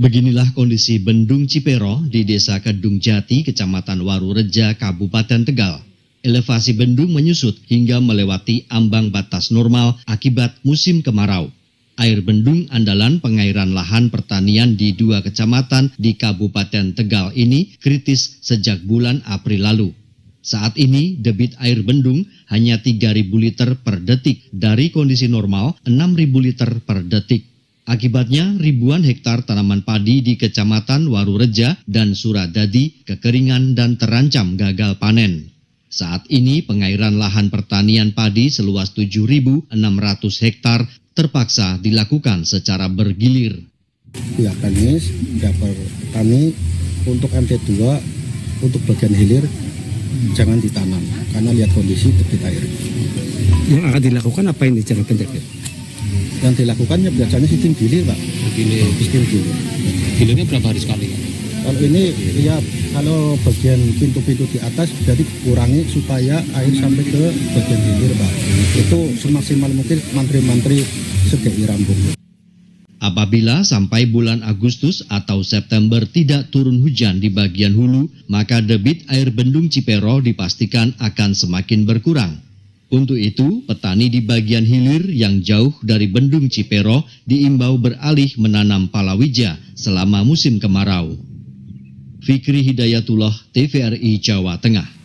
Beginilah kondisi Bendung Cipero di Desa Kedung Jati, Kecamatan Waru Reja, Kabupaten Tegal. Elevasi bendung menyusut hingga melewati ambang batas normal akibat musim kemarau. Air bendung andalan pengairan lahan pertanian di dua kecamatan di Kabupaten Tegal ini kritis sejak bulan April lalu. Saat ini debit air bendung hanya 3.000 liter per detik dari kondisi normal 6.000 liter per detik. Akibatnya ribuan hektar tanaman padi di Kecamatan Warureja dan Suradadi kekeringan dan terancam gagal panen. Saat ini pengairan lahan pertanian padi seluas 7.600 hektar terpaksa dilakukan secara bergilir. Ya, Kanis, dapur kami untuk MT2 untuk bagian hilir jangan ditanam karena lihat kondisi debit air. Yang akan dilakukan apa ini cara pendek yang dilakukannya biasanya sistem gilir pak gilir sistem gilir gilirnya berapa hari sekali ya? kalau ini ya kalau bagian pintu-pintu di atas jadi kurangi supaya air sampai ke bagian gilir, pak itu semaksimal mungkin mantri-mantri segi rambut Apabila sampai bulan Agustus atau September tidak turun hujan di bagian hulu, maka debit air bendung Cipero dipastikan akan semakin berkurang. Untuk itu, petani di bagian hilir yang jauh dari bendung Cipero diimbau beralih menanam palawija selama musim kemarau. Fikri Hidayatullah, TVRI Jawa Tengah